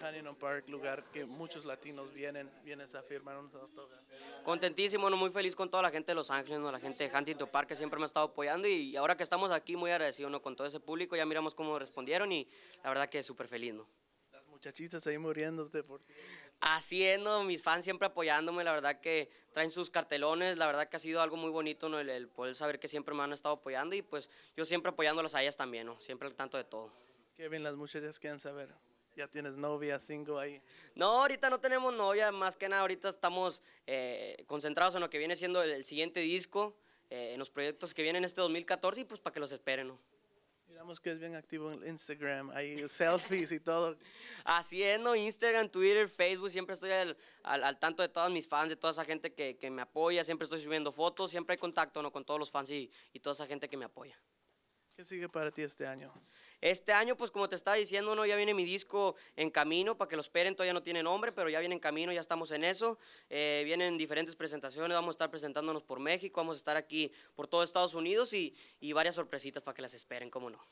Huntington Park, lugar que muchos latinos vienen, a firmar unos autógrafos. Contentísimo, ¿no? muy feliz con toda la gente de Los Ángeles, ¿no? la gente de Huntington Park que siempre me ha estado apoyando y ahora que estamos aquí muy agradecido ¿no? con todo ese público, ya miramos cómo respondieron y la verdad que súper feliz. ¿no? Las muchachitas ahí muriéndote por haciendo, mis fans siempre apoyándome, la verdad que traen sus cartelones, la verdad que ha sido algo muy bonito ¿no? el, poder saber que siempre me han estado apoyando y pues yo siempre apoyándolas a ellas también, ¿no? siempre al tanto de todo. Qué bien las muchachas quieren saber. Ya tienes novia, cinco ahí. No, ahorita no tenemos novia, más que nada ahorita estamos eh, concentrados en lo que viene siendo el, siguiente disco, eh, en los proyectos que vienen este 2014 y pues para que los esperen. ¿no? Miramos que es bien activo en Instagram, hay selfies y todo. Así es, Instagram, Twitter, Facebook, siempre estoy al, al, tanto de todos mis fans, de toda esa gente que, que, me apoya, siempre estoy subiendo fotos, siempre hay contacto, ¿no? Con todos los fans y, y toda esa gente que me apoya. ¿Qué sigue para ti este año? Este año, pues como te estaba diciendo, no, ya viene mi disco en camino, para que lo esperen, todavía no tiene nombre, pero ya viene en camino, ya estamos en eso. Eh, vienen diferentes presentaciones, vamos a estar presentándonos por México, vamos a estar aquí por todo Estados Unidos y, y varias sorpresitas para que las esperen, cómo no.